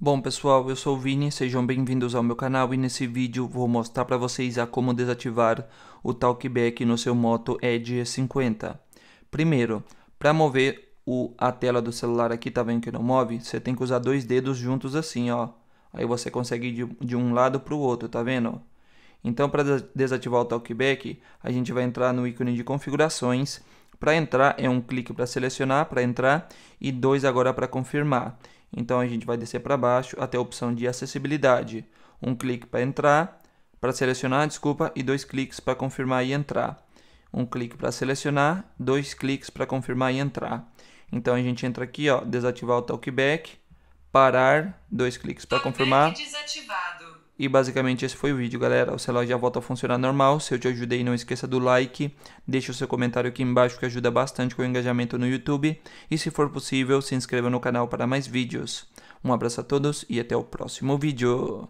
Bom pessoal, eu sou o Vini, sejam bem-vindos ao meu canal e nesse vídeo vou mostrar para vocês a como desativar o talkback no seu Moto Edge 50. Primeiro, para mover o, a tela do celular aqui, tá vendo que não move? Você tem que usar dois dedos juntos assim, ó. Aí você consegue ir de, de um lado para o outro, tá vendo? Então para desativar o talkback, a gente vai entrar no ícone de configurações. Para entrar é um clique para selecionar, para entrar e dois agora para confirmar. Então a gente vai descer para baixo até a opção de acessibilidade. Um clique para entrar, para selecionar, desculpa, e dois cliques para confirmar e entrar. Um clique para selecionar, dois cliques para confirmar e entrar. Então a gente entra aqui, ó, desativar o talkback, parar, dois cliques para confirmar. Desativado. E basicamente esse foi o vídeo, galera. O celular já volta a funcionar normal. Se eu te ajudei, não esqueça do like. Deixa o seu comentário aqui embaixo que ajuda bastante com o engajamento no YouTube. E se for possível, se inscreva no canal para mais vídeos. Um abraço a todos e até o próximo vídeo.